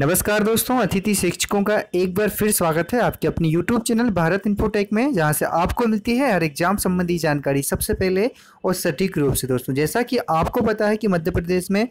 नमस्कार दोस्तों अतिथि शिक्षकों का एक बार फिर स्वागत है आपके अपने YouTube चैनल भारत इन्फोटेक में जहां से आपको मिलती है हर एग्जाम संबंधी जानकारी सबसे पहले और सटीक रूप से दोस्तों जैसा कि आपको पता है कि मध्य प्रदेश में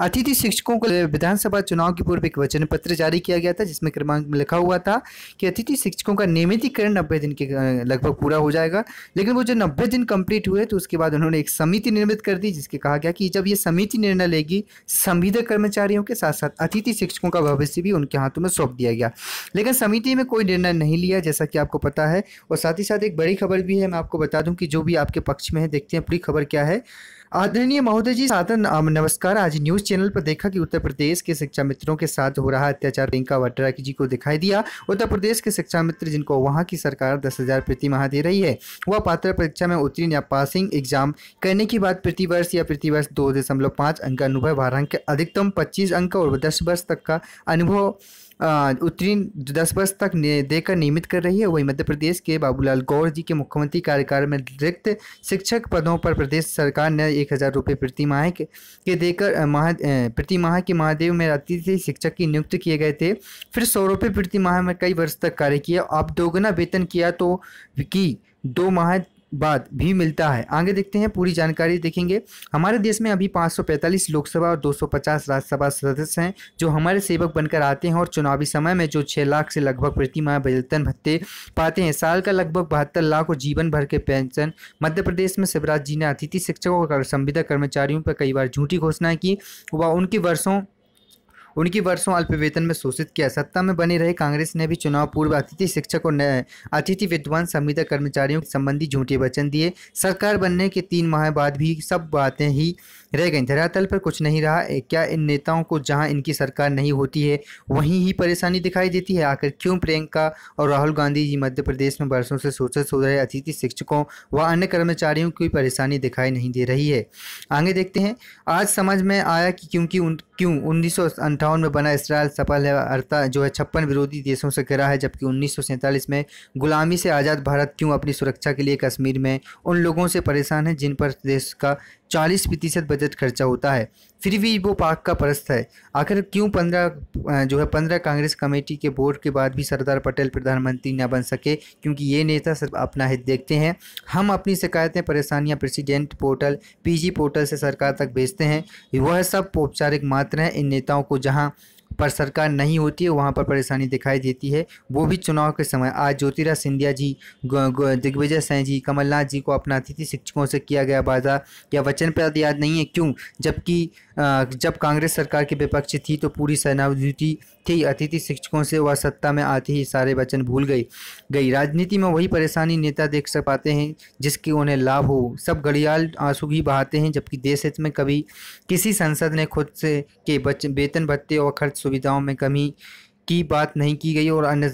अतिथि शिक्षकों को विधानसभा चुनाव के पूर्व एक वचन पत्र जारी किया गया था जिसमें क्रमांक में लिखा हुआ था कि अतिथि शिक्षकों का नियमितीकरण नब्बे दिन के लगभग पूरा हो जाएगा लेकिन वो जो नब्बे दिन कम्प्लीट हुए तो उसके बाद उन्होंने एक समिति निर्मित कर दी जिसके कहा गया कि जब ये समिति निर्णय लेगी संविदा कर्मचारियों के साथ साथ अतिथि शिक्षकों का भविष्य हम्म। भी उनके हाथों में सौंप दिया गया लेकिन समिति में कोई निर्णय नहीं लिया जैसा कि आपको पता है और साथ ही साथ एक बड़ी खबर भी है मैं आपको बता दूं कि जो भी आपके पक्ष में है देखते हैं पूरी खबर क्या है आदरणीय महोदय जी साधन नमस्कार आज न्यूज चैनल पर देखा कि उत्तर प्रदेश के शिक्षा मित्रों के साथ हो रहा अत्याचार प्रियंका वाड्रा जी को दिखाई दिया उत्तर प्रदेश के शिक्षा मित्र जिनको वहां की सरकार दस हजार प्रति माह दे रही है वह पात्र परीक्षा में उत्तीर्ण या पासिंग एग्जाम करने के बाद प्रतिवर्ष या प्रतिवर्ष दो दशमलव पाँच अंक अनुभव अंक अधिकतम पच्चीस अंक और दस वर्ष तक का अनुभव उत्तीर्ण दस वर्ष तक देकर नियमित कर रही है वही मध्य प्रदेश के बाबूलाल गौर जी के मुख्यमंत्री कार्यकाल में रिक्त शिक्षक पदों पर प्रदेश सरकार ने एक हज़ार रुपये प्रति माह के, के देकर माह प्रति माह के महादेव में अतिथि शिक्षक की नियुक्त किए गए थे फिर सौ रुपये प्रति माह में कई वर्ष तक कार्य किया अब दोगुना वेतन किया तो की दो माह बाद भी मिलता है आगे देखते हैं पूरी जानकारी देखेंगे हमारे देश में अभी 545 लोकसभा और 250 राज्यसभा सदस्य हैं जो हमारे सेवक बनकर आते हैं और चुनावी समय में जो 6 लाख से लगभग प्रति माह वेतन भत्ते पाते हैं साल का लगभग बहत्तर लाख और जीवन भर के पेंशन मध्य प्रदेश में शिवराज जी ने अतिथि शिक्षकों और संविदा कर्मचारियों पर कई बार झूठी घोषणा की व उनकी वर्षों उनकी वर्षों अल्पवेतन में शोषित किया सत्ता में बने रहे कांग्रेस ने भी चुनाव पूर्व अतिथि शिक्षक और अतिथि विद्वान संविदा कर्मचारियों संबंधी झूठे वचन दिए सरकार बनने के तीन माह बाद भी सब बातें ही रह गई धरातल पर कुछ नहीं रहा क्या इन नेताओं को जहां इनकी सरकार नहीं होती है वहीं ही परेशानी दिखाई देती है आखिर क्यों प्रियंका और राहुल गांधी जी मध्य प्रदेश में बरसों से सोचे सो रहे अतिथि शिक्षकों व अन्य कर्मचारियों की परेशानी दिखाई नहीं दे रही है आगे देखते हैं आज समझ में आया कि क्योंकि उन क्यों उन्नीस में बना इसराइल सफल है अर्था जो है छप्पन विरोधी देशों से गिरा है जबकि उन्नीस में गुलामी से आज़ाद भारत क्यों अपनी सुरक्षा के लिए कश्मीर में उन लोगों से परेशान है जिन पर देश का चालीस प्रतिशत बजट खर्चा होता है फिर भी वो पाक का परस्त है आखिर क्यों पंद्रह जो है पंद्रह कांग्रेस कमेटी के बोर्ड के बाद भी सरदार पटेल प्रधानमंत्री न बन सके क्योंकि ये नेता सिर्फ अपना हित देखते हैं हम अपनी शिकायतें परेशानियां प्रेसिडेंट पोर्टल पीजी पोर्टल से सरकार तक भेजते हैं वह सब औपचारिक मात्र हैं इन नेताओं को जहाँ पर सरकार नहीं होती है वहाँ पर परेशानी दिखाई देती है वो भी चुनाव के समय आज ज्योतिराज सिंधिया जी दिग्विजय सिंह जी कमलनाथ जी को अपना अतिथि शिक्षकों से किया गया वादा या वचन पर याद नहीं है क्यों जबकि जब कांग्रेस सरकार के विपक्ष थी तो पूरी सेनावधि थी अतिथि शिक्षकों से वह सत्ता में आते ही सारे वचन भूल गई गई राजनीति में वही परेशानी नेता देख सक पाते हैं जिसकी उन्हें लाभ हो सब घड़ियाल आंसू ही बहाते हैं जबकि देश हित में कभी किसी संसद ने खुद से के वेतन भत्ते और खर्च सुविधाओं में कमी की बात नहीं की गई और अन्य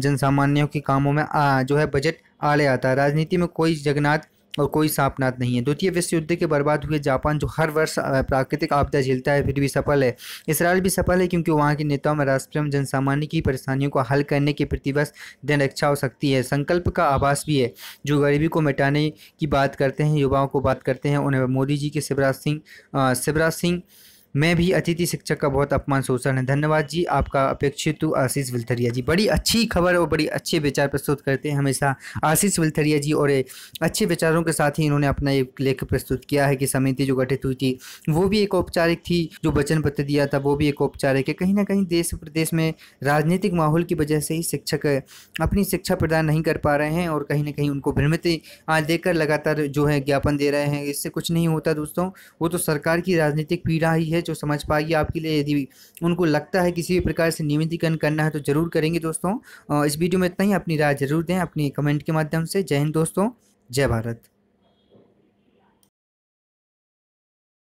जन सामान्यों के कामों में आ, जो है बजट आले आता है राजनीति में कोई जगन्नाथ और कोई सांपनाथ नहीं है द्वितीय विश्व युद्ध के बर्बाद हुए जापान जो हर वर्ष प्राकृतिक आपदा झेलता है फिर भी सफल है इसराइल भी सफल है क्योंकि वहाँ के नेताओं में राष्ट्र जनसामान्य की परेशानियों को हल करने के प्रतिबस दिन रक्षा हो सकती है संकल्प का आभास भी है जो गरीबी को मिटाने की बात करते हैं युवाओं को बात करते हैं उन्हें मोदी जी के शिवराज सिंह शिवराज सिंह मैं भी अतिथि शिक्षक का बहुत अपमान शोषण है धन्यवाद जी आपका अपेक्षित आशीष विल्थरिया जी बड़ी अच्छी खबर और बड़ी अच्छे विचार प्रस्तुत करते हैं हमेशा आशीष विल्थरिया जी और अच्छे विचारों के साथ ही इन्होंने अपना एक लेख प्रस्तुत किया है कि समिति जो गठित हुई थी वो भी एक औपचारिक थी जो वचन पत्र दिया था वो भी एक औपचारिक है कहीं ना कहीं देश प्रदेश में राजनीतिक माहौल की वजह से ही शिक्षक अपनी शिक्षा प्रदान नहीं कर पा रहे हैं और कहीं ना कहीं उनको भ्रमित देकर लगातार जो है ज्ञापन दे रहे हैं इससे कुछ नहीं होता दोस्तों वो तो सरकार की राजनीतिक पीड़ा ही है जो समझ पाएगी आपके लिए यदि उनको लगता है किसी भी प्रकार से नियमितीकरण करना है तो ज़रूर करेंगे दोस्तों इस वीडियो में इतना ही अपनी राय जरूर दें अपनी कमेंट के माध्यम से जय हिंद दोस्तों जय भारत